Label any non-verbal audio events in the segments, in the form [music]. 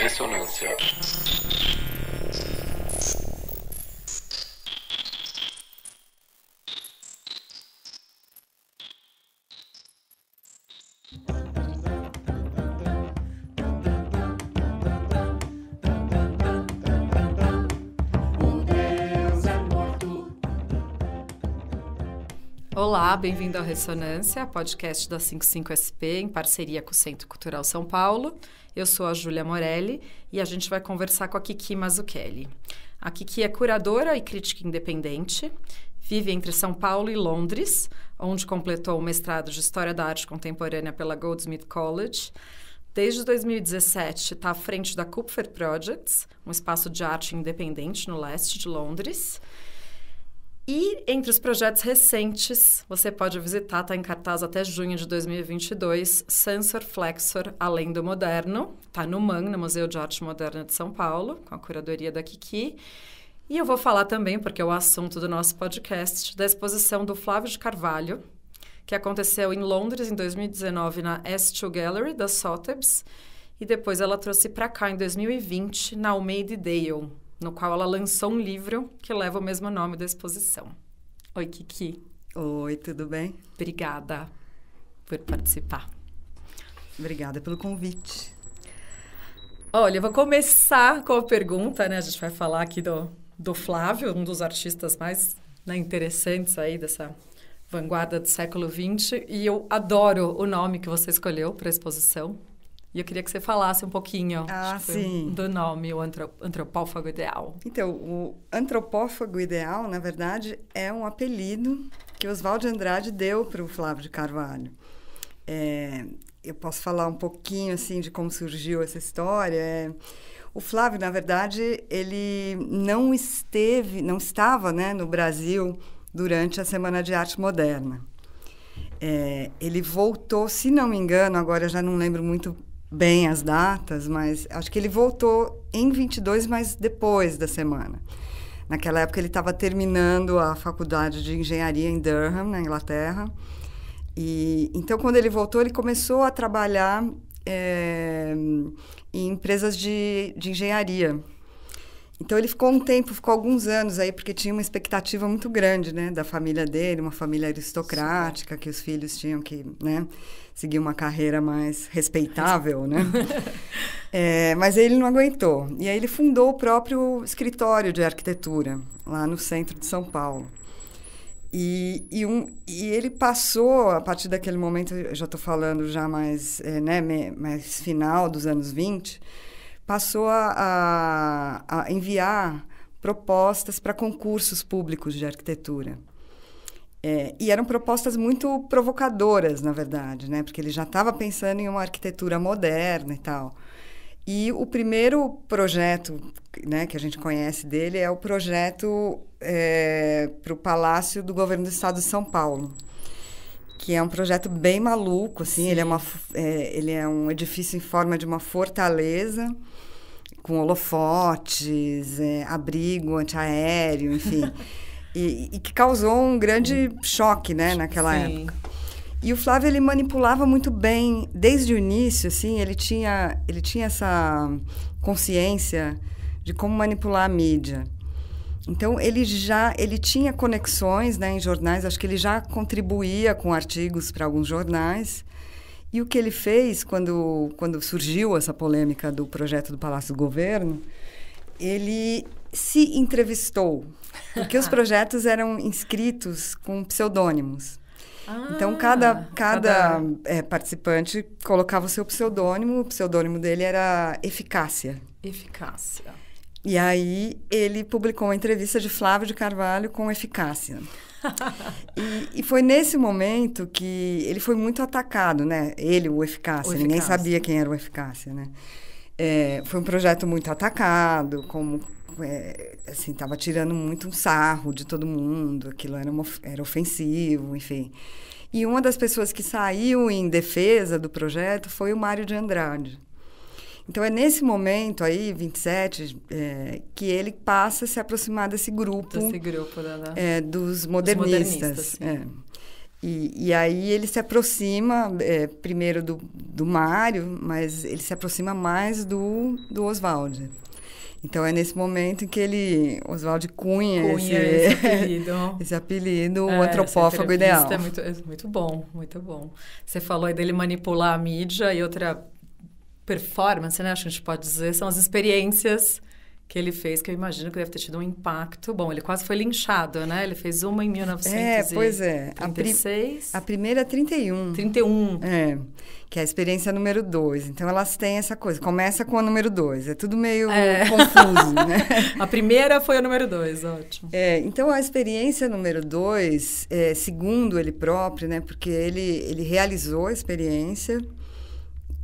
Resonanzherz. Olá, bem-vindo ao Ressonância, podcast da 55SP em parceria com o Centro Cultural São Paulo. Eu sou a Júlia Morelli e a gente vai conversar com a Kiki Mazzucchelli. A Kiki é curadora e crítica independente, vive entre São Paulo e Londres, onde completou o mestrado de História da Arte Contemporânea pela Goldsmith College. Desde 2017 está à frente da Kupfer Projects, um espaço de arte independente no leste de Londres. E entre os projetos recentes, você pode visitar, está em cartaz até junho de 2022, Sensor Flexor Além do Moderno, está no MAN, no Museu de Arte Moderna de São Paulo, com a curadoria da Kiki. E eu vou falar também, porque é o assunto do nosso podcast, da exposição do Flávio de Carvalho, que aconteceu em Londres em 2019 na S2 Gallery da Sotheby's, e depois ela trouxe para cá em 2020 na Almeida Dale, no qual ela lançou um livro que leva o mesmo nome da exposição. Oi, Kiki. Oi, tudo bem? Obrigada por participar. Obrigada pelo convite. Olha, eu vou começar com a pergunta, né? A gente vai falar aqui do, do Flávio, um dos artistas mais né, interessantes aí dessa vanguarda do século XX. E eu adoro o nome que você escolheu para a exposição, e eu queria que você falasse um pouquinho ah, do nome, o antropófago ideal. Então, o antropófago ideal, na verdade, é um apelido que Oswaldo Andrade deu para o Flávio de Carvalho. É, eu posso falar um pouquinho assim de como surgiu essa história. É, o Flávio, na verdade, ele não esteve, não estava, né, no Brasil durante a Semana de Arte Moderna. É, ele voltou, se não me engano, agora eu já não lembro muito bem as datas, mas acho que ele voltou em 22, mas depois da semana. Naquela época ele estava terminando a faculdade de engenharia em Durham, na Inglaterra. E então quando ele voltou, ele começou a trabalhar é, em empresas de, de engenharia então ele ficou um tempo, ficou alguns anos aí, porque tinha uma expectativa muito grande, né, da família dele, uma família aristocrática, Sim. que os filhos tinham que, né, seguir uma carreira mais respeitável, né? [laughs] é, mas ele não aguentou. E aí ele fundou o próprio escritório de arquitetura, lá no centro de São Paulo. E, e, um, e ele passou, a partir daquele momento, já estou falando já mais, é, né, mais final dos anos 20, passou a, a, a enviar propostas para concursos públicos de arquitetura. É, e eram propostas muito provocadoras, na verdade, né? Porque ele já estava pensando em uma arquitetura moderna e tal. E o primeiro projeto né, que a gente conhece dele é o projeto é, para o Palácio do Governo do Estado de São Paulo, que é um projeto bem maluco, assim. Ele é, uma, é, ele é um edifício em forma de uma fortaleza com holofotes, é, abrigo antiaéreo, enfim. [laughs] e, e, que causou um grande choque, né, naquela Sim. época. E o Flávio, ele manipulava muito bem, desde o início, assim, ele tinha, ele tinha essa consciência de como manipular a mídia. Então ele já ele tinha conexões né, em jornais, acho que ele já contribuía com artigos para alguns jornais. E o que ele fez quando, quando surgiu essa polêmica do projeto do Palácio do Governo, ele se entrevistou, porque os [laughs] projetos eram inscritos com pseudônimos. Então, ah, então, cada, cada, É, participante colocava o seu pseudônimo, o pseudônimo dele era Eficácia. Eficácia. E aí ele publicou uma entrevista de Flávio de Carvalho com Eficácia. [laughs] e, e, foi nesse momento que ele foi muito atacado, né? Ele, o Eficácia. ninguém sabia quem era o Eficácia, né? É, foi um projeto muito atacado, como é, assim estava tirando muito um sarro de todo mundo, aquilo era, uma, era ofensivo, enfim. E uma das pessoas que saiu em defesa do projeto foi o Mário de Andrade. Então é nesse momento aí, 27, é, que ele passa a se aproximar desse grupo. Desse grupo, da, da... É, dos modernistas. Dos modernistas é. e, e, aí ele se aproxima é, primeiro do, do Mário, mas ele se aproxima mais do, do Oswald. Então é nesse momento que ele, Oswald Cunha, Cunha esse, esse [laughs] apelido, esse apelido é, o antropófago ideal. É muito, é muito bom, muito bom. Você falou aí dele manipular a mídia e outra performance, né? Acho que a gente pode dizer, são as experiências que ele fez, que eu imagino que deve ter tido um impacto. Bom, ele quase foi linchado, né? Ele fez uma em 1936. É, pois é. A, pri a primeira 31. É 31. É. Que é a experiência número 2. Então elas têm essa coisa. Começa com a número 2. É tudo meio é. [laughs] confuso, né? [laughs] a primeira foi a número 2, ótimo. É, então a experiência número 2, é, segundo ele próprio, né? Porque ele, ele realizou a experiência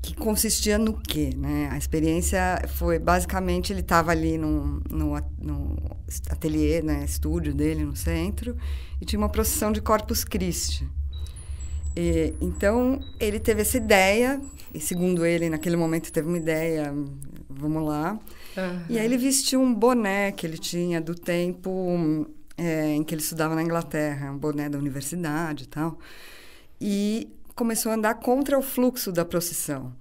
que consistia no quê? Né? A experiência foi basicamente ele estava ali no, no, no ateliê, né, estúdio dele no centro, e tinha uma procissão de Corpus Christi. E, então ele teve essa ideia, e segundo ele naquele momento teve uma ideia, vamos lá. Uhum. E aí ele vestiu um boné que ele tinha do tempo é, em que ele estudava na Inglaterra, um boné da universidade e tal. E começou a andar contra o fluxo da procissão.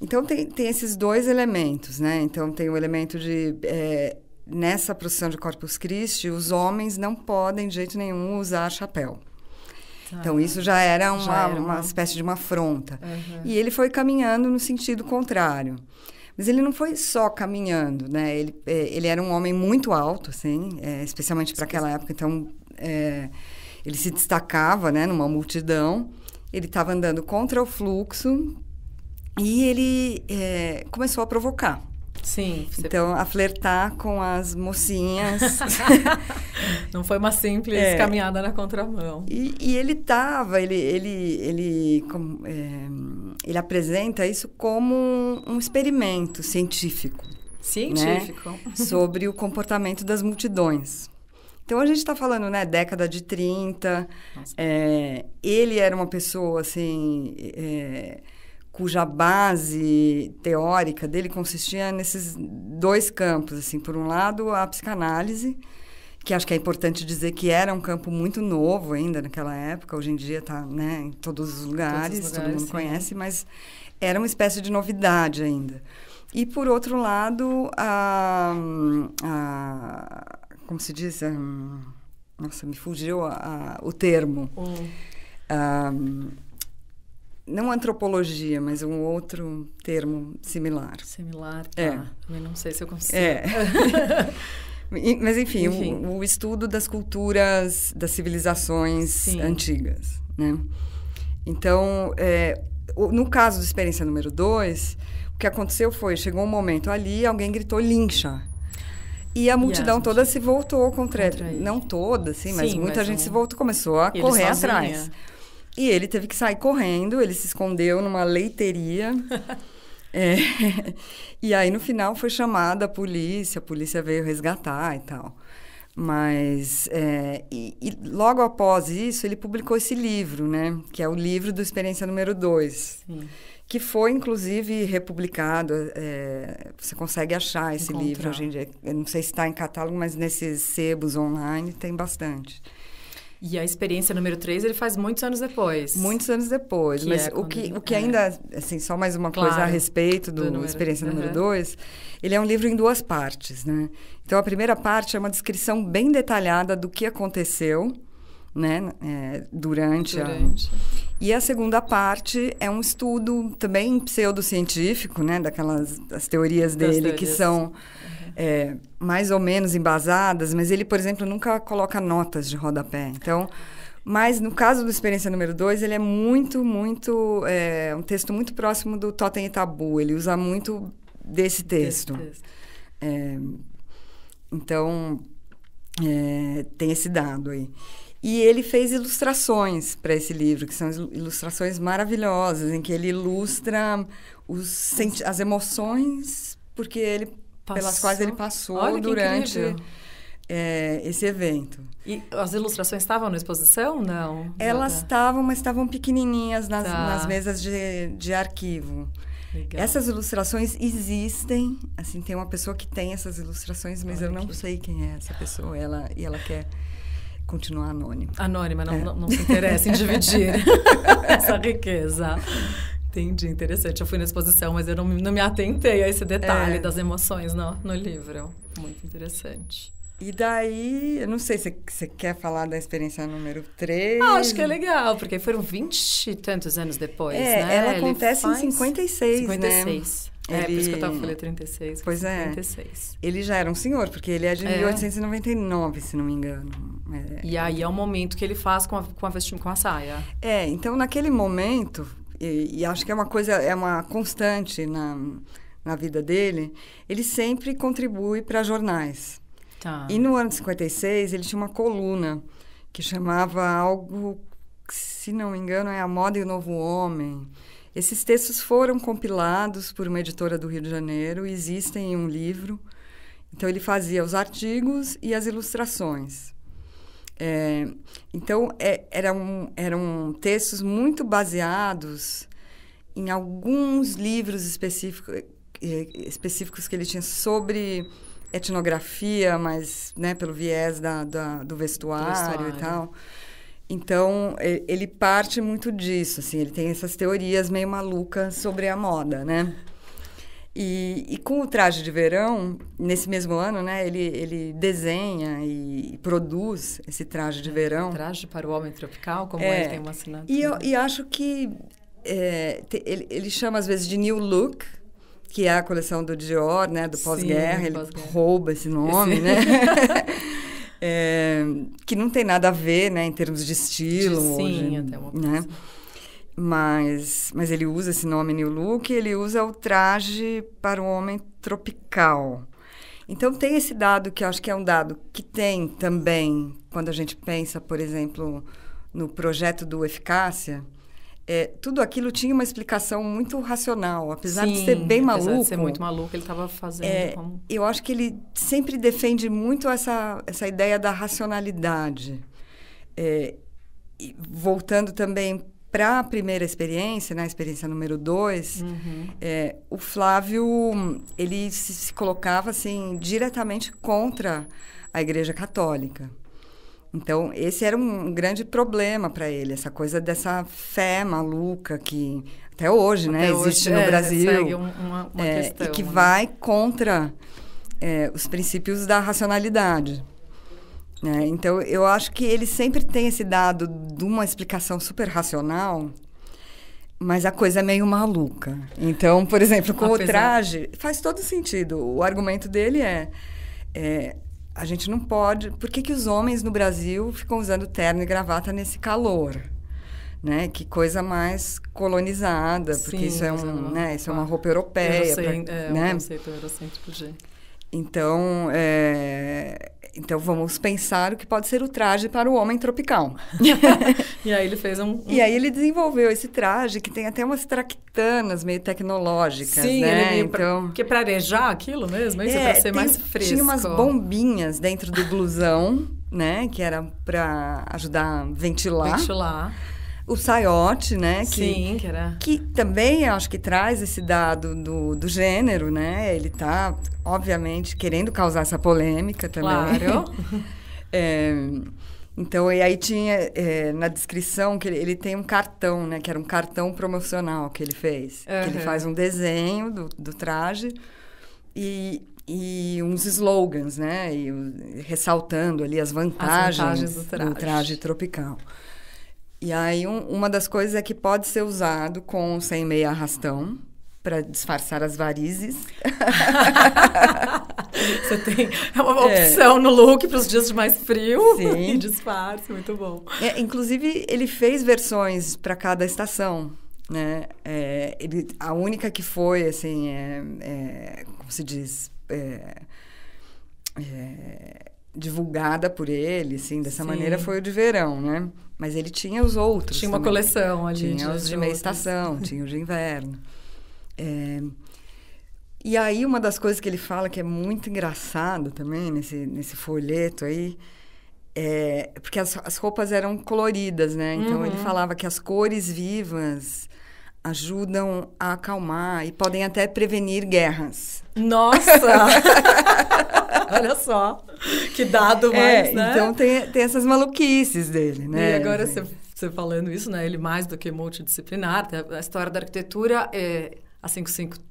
Então, tem, tem esses dois elementos, né? Então, tem o elemento de... É, nessa procissão de Corpus Christi, os homens não podem, de jeito nenhum, usar chapéu. Tá. então, isso já era uma, já era uma... uma espécie de uma afronta. Uhum. E ele foi caminhando no sentido contrário. Mas ele não foi só caminhando, né? Ele, é, ele era um homem muito alto, assim, é, especialmente para aquela época. Então, é, ele se destacava, né, numa multidão. Ele estava andando contra o fluxo e ele é, começou a provocar. Sim. Você... Então, a flertar com as mocinhas. [laughs] [laughs] Não foi uma simples é. caminhada na contramão. E, e, ele estava, ele, ele, ele, é, ele apresenta isso como um, um experimento científico. Né? Científico. Né? Sobre o comportamento das multidões. Então a gente está falando, né, década de 30. É, ele era uma pessoa assim. É, cuja base teórica dele consistia nesses dois campos, assim, por um lado a psicanálise, que acho que é importante dizer que era um campo muito novo ainda naquela época, hoje em dia está né, em todos os lugares, todos os lugares todo mundo sim. conhece, mas era uma espécie de novidade ainda. E por outro lado, a, a como se diz, um, eh, nossa, me fugiu a, a, o termo. Hum. Ah, um, não antropologia, mas um outro termo similar. Similar, tá. É. Eu não sei se eu consigo. É. [laughs] mas enfim, enfim. O, o, estudo das culturas, das civilizações Sim. antigas, né? Então, é, no caso da experiência número 2, o que aconteceu foi, chegou um momento ali, alguém gritou lincha. E a multidão toda se voltou contra ele. Contra ele. Não toda, sim, mas sim, muita mas gente se voltou, começou a e correr atrás. E ele teve que sair correndo, ele se escondeu numa leiteria. [laughs] é. [laughs] E aí, no final, foi chamada a polícia, a polícia veio resgatar e tal. Mas, é, e, e, logo após isso, ele publicou esse livro, né? Que é o livro do Experiência Número 2. Sim que foi inclusive republicado. É, você consegue achar esse Encontrar. livro hoje em dia. Eu não sei se está em catálogo, mas nesses sebos online tem bastante. E a experiência número 3 ele faz muitos anos depois. Muitos anos depois. Que mas é o, que, o que é. ainda, é. assim, só mais uma claro, coisa a respeito do, do número, Experiência número 2, ele é um livro em duas partes, né? Então a primeira parte é uma descrição bem detalhada do que aconteceu, né? É, durante, durante. A... E a segunda parte é um estudo também pseudocientífico, né? Daquelas as teorias dele teorias. que são uhum. é, mais ou menos embasadas, mas ele, por exemplo, nunca coloca notas de rodapé. Então, mas no caso do Experiência Número 2, ele é muito, muito... É um texto muito próximo do Totem e Tabu. Ele usa muito desse texto. Desse texto. É, então, é, tem esse dado aí. E ele fez ilustrações para esse livro, que são ilustrações maravilhosas, em que ele ilustra os as emoções porque ele, passou. pelas quais ele passou durante é, esse evento. E as ilustrações estavam na exposição? Não. Elas estavam, mas estavam pequenininhas nas, tá. nas mesas de, de arquivo. Legal. Essas ilustrações existem, assim, tem uma pessoa que tem essas ilustrações, mas Olha eu não que... sei quem é essa pessoa, ela e ela quer continuar anônima. Anônima, não, é. não, não, se interessa em dividir [laughs] essa riqueza. Entendi, interessante. Eu fui na exposição, mas eu não, não me atentei a esse detalhe é. das emoções no, no livro. Muito interessante. E daí, eu não sei se você quer falar da experiência número 3. Ah, acho que é legal, porque foram 20 e tantos anos depois, é, né? Ela Ele acontece em 56, 56. né? 56. Ele... É, por isso que eu tava falando 36. É pois é. 36. Ele já era um senhor, porque ele é de é. 1899, se não me engano. É. E aí é o momento que ele faz com a, com a, vestim, com a saia. É, então naquele momento, e, e acho que é uma coisa, é uma constante na, na vida dele, ele sempre contribui para jornais. Tá. E no ano de 56, ele tinha uma coluna que chamava algo, se não me engano, é A Moda e o Novo Homem. Esses textos foram compilados por uma editora do Rio de Janeiro e existem em um livro. Então, ele fazia os artigos e as ilustrações. É, então, é, eram, eram textos muito baseados em alguns livros específico, é, específicos que ele tinha sobre etnografia, mas né, pelo viés da, da do, vestuário do, vestuário e tal. Então, ele parte muito disso, assim, ele tem essas teorias meio malucas sobre a moda, né? E, e, com o traje de verão, nesse mesmo ano, né, ele, ele desenha e produz esse traje de é, verão. Traje para o homem tropical, como é, ele tem uma assinatura. E, eu, e acho que é, te, ele, ele chama às vezes de New Look, que é a coleção do Dior, né, do pós-guerra, ele pós rouba esse nome, esse... né? [laughs] [laughs] é, que não tem nada a ver, né, em termos de estilo. De sim, hoje, até uma né? coisa. né? Mas, mas ele usa esse nome New Look, ele usa o traje para o homem tropical. Então tem esse dado que eu acho que é um dado que tem também quando a gente pensa, por exemplo, no projeto do Eficácia, é, tudo aquilo tinha uma explicação muito racional, apesar Sim, de ser bem maluco. Apesar de ser muito maluco, ele estava fazendo. É, como... Eu acho que ele sempre defende muito essa, essa ideia da racionalidade. É, voltando também para a primeira experiência, na né, experiência número dois, uhum. É, o Flávio ele se, se colocava assim diretamente contra a Igreja Católica. Então, esse era um grande problema para ele, essa coisa dessa fé maluca que até hoje, né, até né, hoje, existe no é, Brasil. Uma, uma é, questão, e que né? vai contra é, os princípios da racionalidade. Né? Então, eu acho que ele sempre tem esse dado de uma explicação super racional, mas a coisa é meio maluca. Então, por exemplo, com Apesar... o traje, faz todo sentido. O argumento dele é, é a gente não pode. Por que, que os homens no Brasil ficam usando terno e gravata nesse calor? Né? Que coisa mais colonizada, Sim, porque isso é, um, né? isso é uma roupa europeia. Eurocent, pra, é, né? um conceito eurocêntrico gente. Então, é, então vamos pensar o que pode ser o traje para o homem tropical. [laughs] e aí ele fez um, um, E aí ele desenvolveu esse traje que tem até umas tractanas meio tecnológicas, Sim, né? Ele, então, porque para arejar aquilo mesmo, é isso é, para ser tem, mais fresco. Tinha umas bombinhas dentro do blusão, né, que era para ajudar a ventilar. Ventilar o Saiote, né? Que, Sim, que era. Que também acho que traz esse dado do, do gênero, né? Ele tá, obviamente, querendo causar essa polêmica também. Claro. [laughs] é, então, e aí tinha é, na descrição que ele, ele, tem um cartão, né? Que era um cartão promocional que ele fez. Uhum. Que ele faz um desenho do, do traje e, e uns slogans, né? E, ressaltando ali as vantagens, as vantagens do, traje. do traje tropical. E aí, um, uma das coisas é que pode ser usado com sem meia arrastão para disfarçar as varizes. [laughs] Você tem é uma opção é. no look para os dias de mais frio [laughs] Sim. e disfarce, muito bom. É, inclusive, ele fez versões para cada estação. Né? É, ele, a única que foi, assim, é, é, como se diz, é, divulgada por ele, assim, dessa Sim. maneira, foi o de verão, né? Mas ele tinha os outros. Tinha uma coleção ali. Tinha de os de meia estação, tinha os de inverno. É... E aí, uma das coisas que ele fala que é muito engraçado também, nesse, nesse folheto aí, é porque as, as roupas eram coloridas, né? Então, uhum. ele falava que as cores vivas ajudam a acalmar e podem até prevenir guerras. Nossa! [laughs] Olha só, que dado é, mais, é, né? Então tem, tem essas maluquices dele, né? E agora você, você falando isso, né? Ele mais do que multidisciplinar. A história da arquitetura é a 55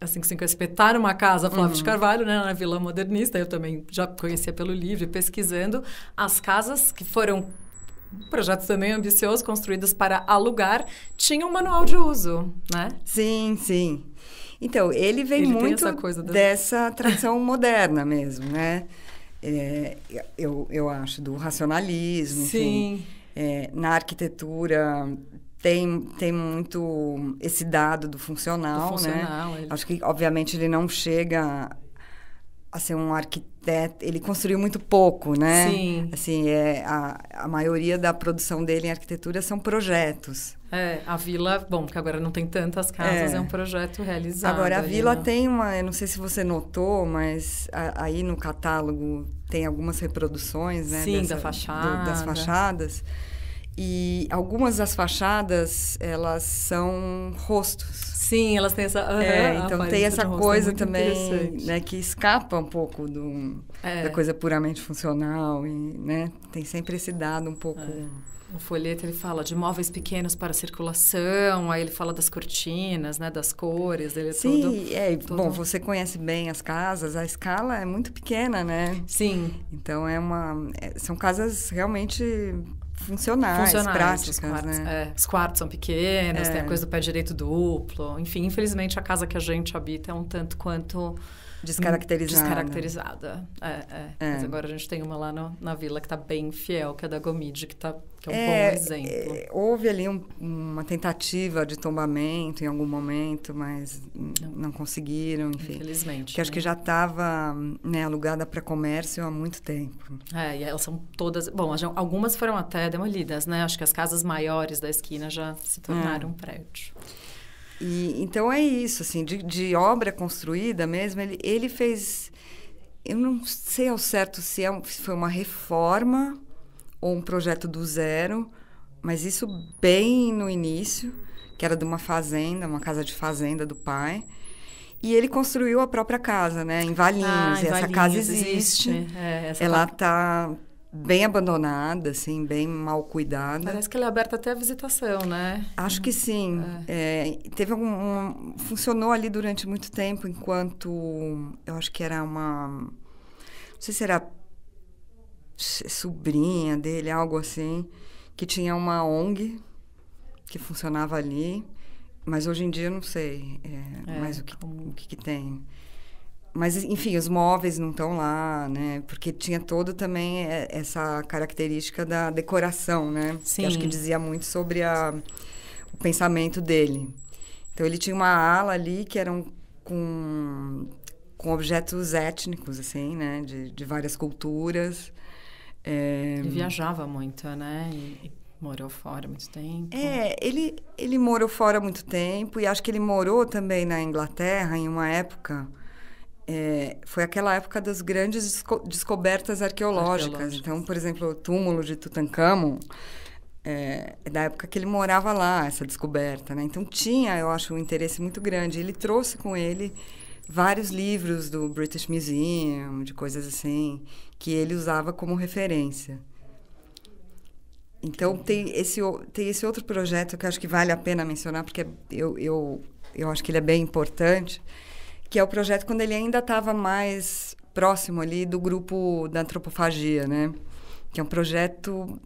a 55 é espetar uma casa, Flávio uhum. de Carvalho, né, na Vila Modernista, eu também já conhecia pelo livro, pesquisando as casas que foram projetos também ambiciosos, construídos para alugar, tinha um manual de uso, né? Sim, sim. Então, ele vem ele muito dessa tradição moderna mesmo, né? É, eu, eu acho, do racionalismo, sim. enfim. É, na arquitetura tem, tem muito esse dado do funcional, do funcional né? Ele... Acho que, obviamente, ele não chega a ser um arquiteto, ele construiu muito pouco, né? Sim. Assim, é, a, a maioria da produção dele em arquitetura são projetos. É, a vila, bom, porque agora não tem tantas casas, é, é um projeto realizado. Agora, a vila né? tem uma, eu não sei se você notou, mas a, aí no catálogo tem algumas reproduções, né? Sim, dessa, da fachada. Do, das fachadas. E algumas das fachadas, elas são rostos. Sim, elas têm essa. Uhum, é, então tem essa coisa também né, que escapa um pouco do, é. da coisa puramente funcional e né, tem sempre esse dado um pouco. É. O folheto ele fala de móveis pequenos para circulação, aí ele fala das cortinas, né, das cores, ele é Sim, todo, é, todo... bom, você conhece bem as casas, a escala é muito pequena, né? Sim. Então é uma, é, são casas realmente funcionais, funcionais práticas, os quartos, né? É, os quartos são pequenos, é. tem a coisa do pé direito duplo. Enfim, infelizmente, a casa que a gente habita é um tanto quanto Descaracterizada. Descaracterizada. É, é, é. Mas agora a gente tem uma lá no, na vila que está bem fiel, que é da Gomide, que, tá, que é um é, bom exemplo. É, houve ali um, uma tentativa de tombamento em algum momento, mas não, não conseguiram, enfim. Infelizmente. Que né? acho que já estava né, alugada para comércio há muito tempo. É, e elas são todas. Bom, algumas foram até demolidas, né? Acho que as casas maiores da esquina já se tornaram prédio. E, então é isso, assim, de, de obra construída mesmo, ele, ele fez. Eu não sei ao certo se, é se foi uma reforma ou um projeto do zero, mas isso bem no início, que era de uma fazenda, uma casa de fazenda do pai. E ele construiu a própria casa, né? Em Valinhos. Ah, em essa casa existe. existe. É, essa Ela está bem abandonada, assim, bem mal cuidada. Parece que ela é aberta até a visitação, né? Acho que sim. É. É, teve algum, um, funcionou ali durante muito tempo, enquanto eu acho que era uma, não sei se era sobrinha dele, algo assim, que tinha uma ONG que funcionava ali, mas hoje em dia eu não sei é, é. mais o que, o que, que tem mas enfim, os móveis não estão lá, né? Porque tinha todo também é, essa característica da decoração, né? Sim. Que acho que dizia muito sobre a, o pensamento dele. Então ele tinha uma ala ali que eram com, com objetos étnicos, assim, né? De, de várias culturas. É... Ele viajava muito, né? E, morou fora muito tempo. É, ele, ele morou fora muito tempo e acho que ele morou também na Inglaterra em uma época é, foi aquela época das grandes desco descobertas arqueológicas. Então, por exemplo, o túmulo de Tutankhamon é, é, da época que ele morava lá, essa descoberta. Né? Então tinha, eu acho, um interesse muito grande. Ele trouxe com ele vários livros do British Museum, de coisas assim, que ele usava como referência. Então tem esse, tem esse outro projeto que eu acho que vale a pena mencionar, porque eu, eu, eu acho que ele é bem importante, que é o projeto quando ele ainda estava mais próximo ali do grupo da antropofagia, né? Que é um projeto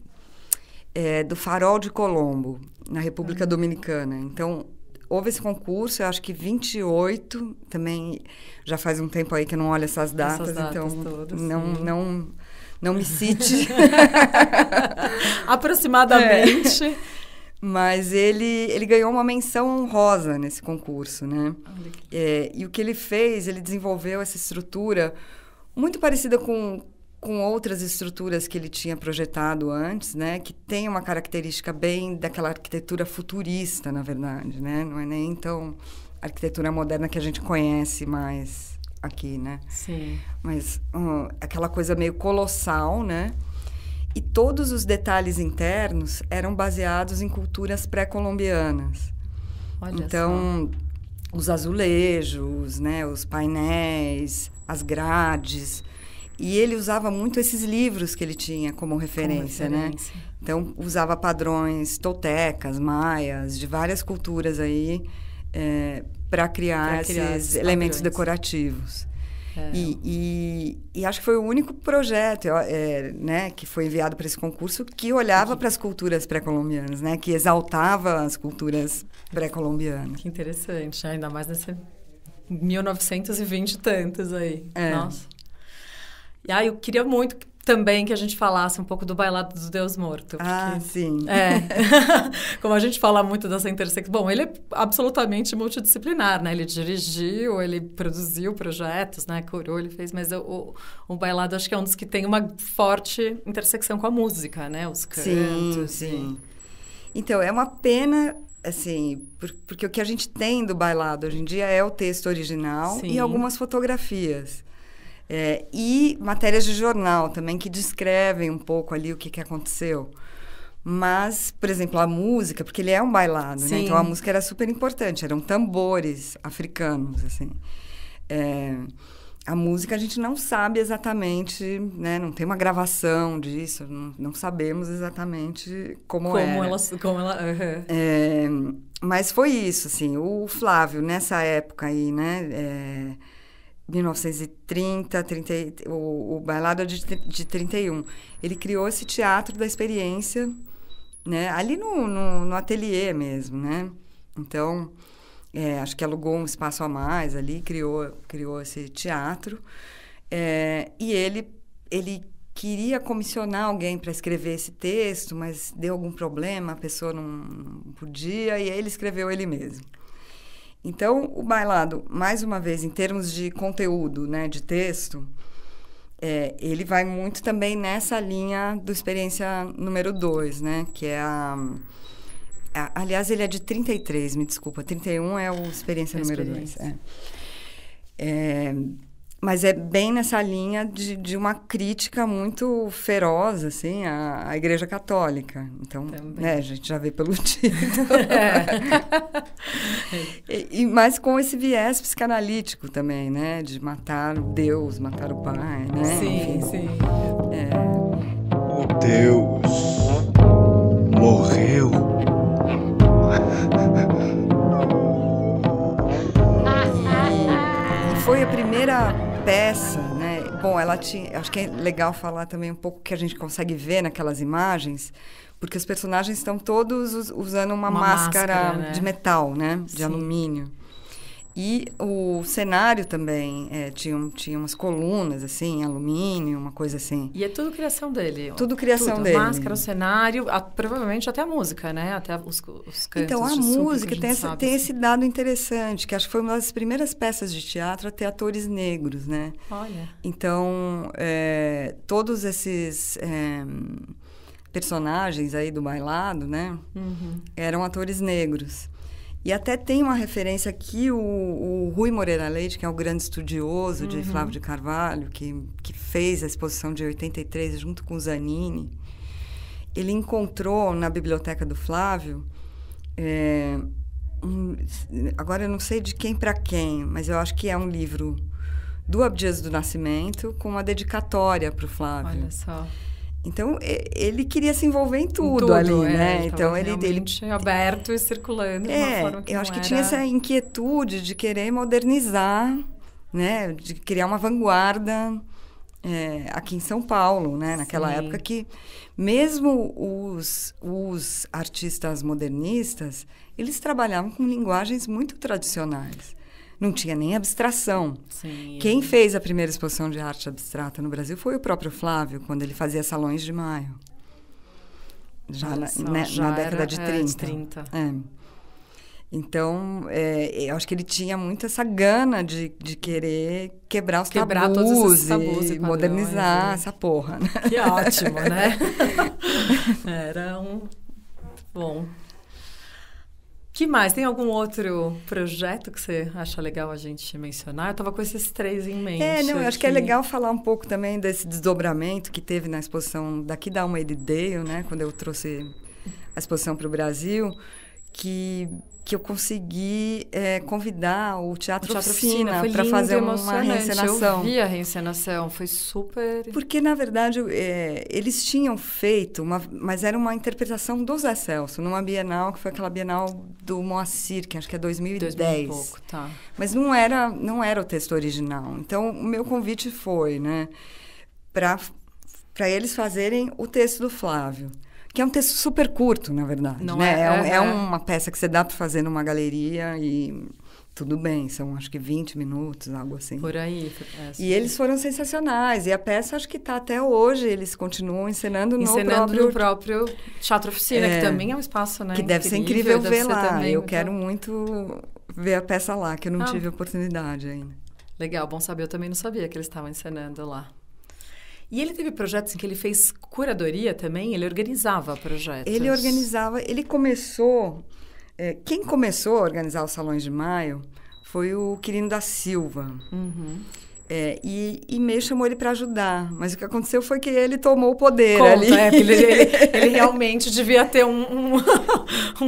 é, do Farol de Colombo, na República uhum. Dominicana. Então, houve esse concurso, eu acho que 28, também já faz um tempo aí que eu não olho essas datas, essas datas então todas, não, não não me [laughs] cite. Aproximadamente. É. [laughs] Mas ele, ele ganhou uma menção honrosa nesse concurso, né? É, e o que ele fez, ele desenvolveu essa estrutura muito parecida com, com outras estruturas que ele tinha projetado antes, né? Que tem uma característica bem daquela arquitetura futurista, na verdade, né? Não é nem então arquitetura moderna que a gente conhece mais aqui, né? Sim. Mas hum, aquela coisa meio colossal, né? E todos os detalhes internos eram baseados em culturas pré-colombianas. Então, só. os azulejos, né, os painéis, as grades. E ele usava muito esses livros que ele tinha como referência, como referência. né? Então, usava padrões toltecas, maias, de várias culturas aí, é, eh, para criar, criar, esses, esses elementos decorativos. É. E, e, e, acho que foi o único projeto é, né, que foi enviado para esse concurso que olhava para as culturas pré-colombianas, né, que exaltava as culturas pré-colombianas. Que interessante, né, ainda mais nesse 1920 e tantos aí. É. Nossa. E aí eu queria muito também que a gente falasse um pouco do Bailado do Deus Morto. Ah, sim. É. [laughs] Como a gente fala muito dessa intersecção. Bom, ele é absolutamente multidisciplinar, né? Ele dirigiu, ele produziu projetos, né? Curou, ele fez, mas o, o Bailado acho que é um dos que tem uma forte intersecção com a música, né? Os cantos. Sim, sim. E... Então, é uma pena assim, porque o que a gente tem do bailado hoje em dia é o texto original Sim. e algumas fotografias. É, e matérias de jornal também que descrevem um pouco ali o que, que aconteceu. Mas, por exemplo, a música, porque ele é um bailado, né? Então a música era super importante, eram tambores africanos, assim. É, a música a gente não sabe exatamente, né? Não tem uma gravação disso, não, não sabemos exatamente como, como Ela, como ela... Uhum. É, mas foi isso, assim. O Flávio, nessa época aí, né? É, 1930, 30, o, o Bailado é de, de 31. Ele criou esse teatro da experiência, né? Ali no, no, no ateliê mesmo, né? Então, é, acho que alugou um espaço a mais ali, criou, criou esse teatro. É, e ele, ele queria comissionar alguém para escrever esse texto, mas deu algum problema, a pessoa não, não podia, e aí ele escreveu ele mesmo. Então, o bailado, mais uma vez, em termos de conteúdo, né, de texto, é, ele vai muito também nessa linha do experiência número 2, né, que é a, a, Aliás, ele é de 33, me desculpa. 31 é o experiência, é a experiência. número 2. É. é mas é bem nessa linha de, de uma crítica muito feroz, assim, à, à Igreja Católica. Então, né, a gente já vê pelo título. [laughs] É. [laughs] e, e, mas com esse viés psicanalítico também, né? De matar o Deus, matar o Pai, né? Sim, sim. É. O Deus morreu. foi a primeira peça, né? Bom, ela tinha. Acho que é legal falar também um pouco que a gente consegue ver naquelas imagens, porque os personagens estão todos usando uma, uma máscara, máscara né? de metal, né? De Sim. alumínio. E o cenário também é, tinha, tinha umas colunas, assim, alumínio, uma coisa assim. E é tudo criação dele? Tudo criação tudo. dele. Máscara, o cenário, a, provavelmente até a música, né? Até os, os cantos Então, a música a tem, tem assim. esse dado interessante, que acho que foi uma das primeiras peças de teatro a ter atores negros, né? Olha. Então, é, todos esses... É, personagens aí do bailado, né? Uhum. Eram atores negros. E até tem uma referência aqui, o, o Rui Moreira Leite, que é o grande estudioso uhum. de Flávio de Carvalho, que, que fez a exposição de 83 junto com Zanini, ele encontrou na biblioteca do Flávio. É, um, agora eu não sei de quem para quem, mas eu acho que é um livro do Abdias do Nascimento com uma dedicatória para o Flávio. Olha só. Então, ele queria se envolver em tudo, em tudo ali, é, né? então, ele, ele... aberto e circulando é, de uma é, forma que Eu acho que era... tinha essa inquietude de querer modernizar, né? De criar uma vanguarda é, aqui em São Paulo, né? Naquela Sim. época que mesmo os, os artistas modernistas, eles trabalhavam com linguagens muito tradicionais não tinha nem abstração. Sim. Quem fez a primeira exposição de arte abstrata no Brasil foi o próprio Flávio, quando ele fazia Salões de Maio. Já, na, só, né, já na, década era, de 30. 30. É. Então, é, eu acho que ele tinha muito essa gana de, de querer quebrar os quebrar tabus, todos esses tabus e, e modernizar é. essa porra. Né? Que ótimo, né? [laughs] era um... Bom, que mais? Tem algum outro projeto que você acha legal a gente mencionar? Eu estava com esses três em mente. É, não, eu acho que é legal falar um pouco também desse desdobramento que teve na exposição daqui da Alma Dale, né? Quando eu trouxe a exposição para o Brasil, que que eu consegui é, convidar o Teatro, o teatro Oficina, para fazer uma reencenação. Eu vi a reencenação, foi super. Porque, na verdade, é, eles tinham feito, uma, mas era uma interpretação do Zé Celso, numa Bienal, que foi aquela Bienal do Moacir, que acho que é 2010. 2000 e pouco, tá. Mas não era, não era o texto original. Então, o meu convite foi, né, para eles fazerem o texto do Flávio que é um texto super curto, na verdade. Não né? é, é, é uma peça que você dá para fazer numa galeria e tudo bem, são acho que 20 minutos, algo assim. Por aí. É, e eles foram sensacionais. E a peça acho que está até hoje, eles continuam encenando, encenando no próprio... no próprio Teatro Oficina, é, que também é um espaço, né? Que deve incrível, ser incrível ver lá. Também, eu então... quero muito ver a peça lá, que eu não ah. tive oportunidade ainda. Legal, bom saber. Eu também não sabia que eles estavam encenando lá. E ele teve projetos em que ele fez curadoria também? Ele organizava projetos? Ele organizava. Ele começou. É, quem começou a organizar os Salões de Maio foi o Quirino da Silva. Uhum. É, e, e meio chamou ele para ajudar. Mas o que aconteceu foi que ele tomou o poder Conta, ali. É, ele, ele, [laughs] ele, realmente devia ter um, um,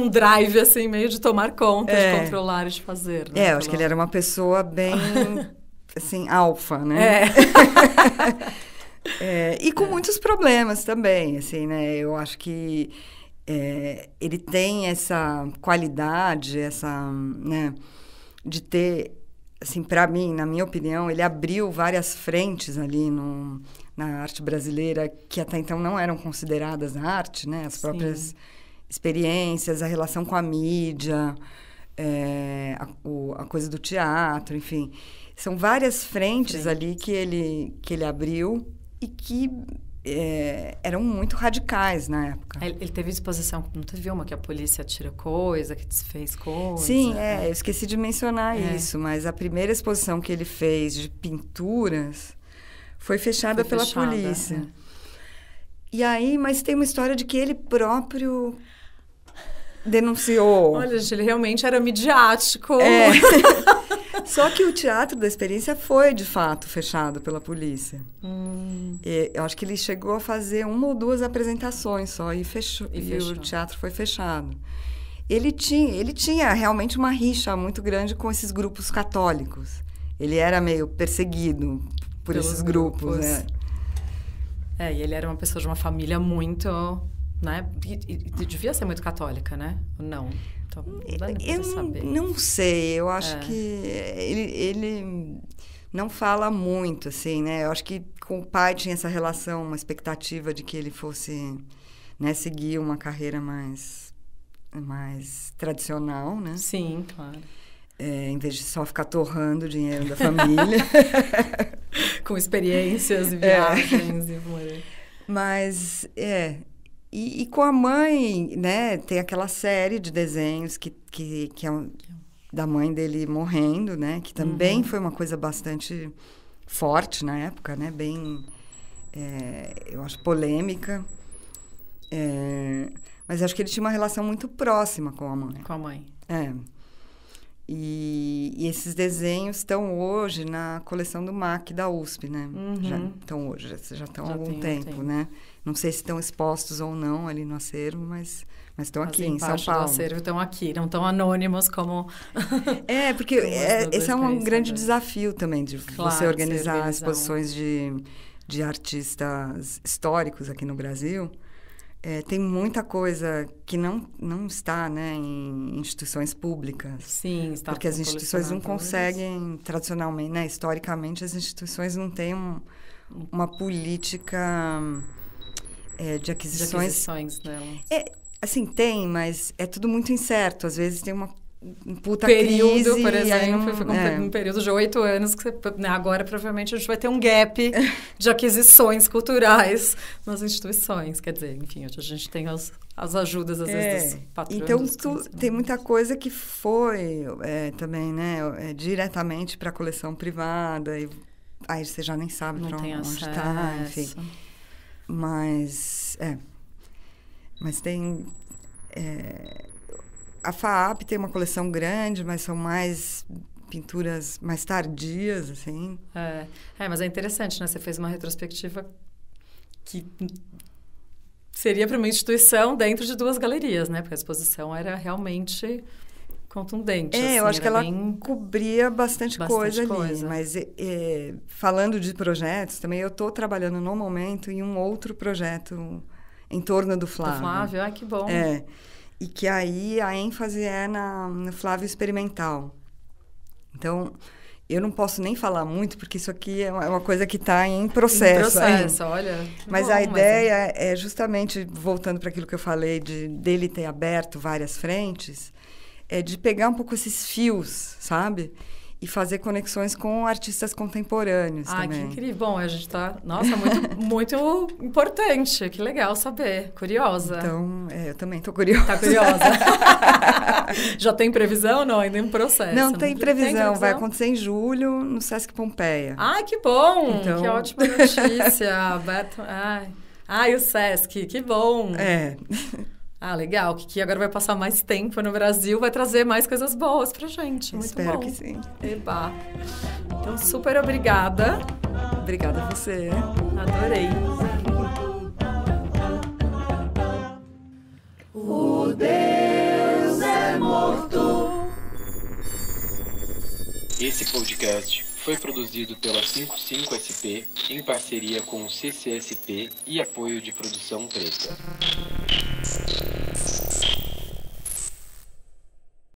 [laughs] um, drive, assim, meio de tomar conta, é. de controlar e de fazer. Né? É, eu acho que ele era uma pessoa bem, [laughs] assim, alfa, né? É. É, e com é. muitos problemas também, assim, né? Eu acho que é, ele tem essa qualidade, essa, né, de ter, assim, para mim, na minha opinião, ele abriu várias frentes ali no, na arte brasileira que até então não eram consideradas arte, né? As próprias Sim. experiências, a relação com a mídia, é, a, o, a coisa do teatro, enfim são várias frentes Frente. ali que ele, que ele abriu e que é, eram muito radicais na época. Ele, ele teve exposição, não teve uma que a polícia tira coisa, que desfez coisa? Sim, é, eu esqueci de mencionar é. isso, mas a primeira exposição que ele fez de pinturas foi fechada, foi fechada pela polícia. É. E aí, mas tem uma história de que ele próprio denunciou. Olha, gente, ele realmente era midiático. É. [laughs] Só que o teatro da experiência foi, de fato, fechado pela polícia. Hum. eu acho que ele chegou a fazer uma ou duas apresentações só e fechou. E, fechou. o teatro foi fechado. Ele tinha, ele tinha realmente uma rixa muito grande com esses grupos católicos. Ele era meio perseguido por Pelos esses grupos, grupos. né? É, e ele era uma pessoa de uma família muito né? E, e, devia ser muito católica, né? Não. não eu saber. não sei. Eu acho é. que ele, ele não fala muito, assim, né? Eu acho que com o pai tinha essa relação, uma expectativa de que ele fosse né, seguir uma carreira mais, mais tradicional, né? Sim, claro. É, em vez de só ficar torrando o dinheiro da família. [laughs] com experiências, é. viagens é. e por Mas, é, e, e, com a mãe, né, tem aquela série de desenhos que, que, que é um, da mãe dele morrendo, né, que também uhum. foi uma coisa bastante forte na época, né, bem, é, eu acho, polêmica. É, mas acho que ele tinha uma relação muito próxima com a mãe. Com a mãe. É. E, e, esses desenhos estão hoje na coleção do MAC da USP, né? Uhum. Já estão hoje, já, estão há algum tempo, né? Não sei se estão expostos ou não ali no acervo, mas mas estão aqui em São Paulo. Do acervo estão aqui, não tão anônimos como. é, porque [laughs] é, esse é um grande desafio também de claro, você organizar, organizar exposições de, de artistas históricos aqui no Brasil. É, tem muita coisa que não, não está né, em instituições públicas. Sim, está Porque as instituições não conseguem, tradicionalmente, né, historicamente, as instituições não têm um, uma política é, de aquisições. De aquisições né? É, assim, tem, mas é tudo muito incerto. Às vezes tem uma puta período, crise, por exemplo, um, é. um período de oito anos que você, né, agora provavelmente a gente vai ter um gap de aquisições culturais nas instituições, quer dizer, enfim, a gente tem as, as ajudas às é. vezes dos patrões. Então dos tu, tem né? muita coisa que foi é, também, né, é, diretamente para a coleção privada e aí você já nem sabe para onde está, enfim. Mas é, mas tem é, a FAAP tem uma coleção grande, mas são mais pinturas mais tardias, assim. É, é mas é interessante, né? Você fez uma retrospectiva que seria para uma instituição dentro de duas galerias, né? Porque a exposição era realmente contundente. É, assim, eu acho que ela cobria bastante, bastante coisa, coisa, ali. Mas é, falando de projetos, também eu estou trabalhando no momento em um outro projeto em torno do Flávio. Do Flávio, ah, que bom. É e que aí a ênfase é na, no Flávio experimental. Então, eu não posso nem falar muito, porque isso aqui é uma é coisa que está em processo. Em processo, é. olha. Mas bom, a ideia mas... É, é justamente, voltando para aquilo que eu falei, de dele ter aberto várias frentes, é de pegar um pouco esses fios, sabe? e fazer conexões com artistas contemporâneos ah, também. Ah, que incrível. Bom, a gente está... Nossa, muito, muito importante. Que legal saber. Curiosa. Então, é, eu também estou curiosa. Tá curiosa. [laughs] Já tem previsão ou não? Ainda é um processo. Não, não né? tem, previsão. tem, previsão. Vai acontecer em julho no Sesc Pompeia. Ah, que bom! Então... Que ótima notícia. [laughs] Beto... Ai. Ai, o Sesc. Que bom. É ah, legal, que agora vai passar mais tempo no Brasil, vai trazer mais coisas boas pra gente. Muito Espero bom. que sim. Eba. Então, super obrigada. Obrigada a você. Adorei. O Deus é morto. Esse podcast foi produzido pela 55SP em parceria com o CCSP e apoio de produção preta.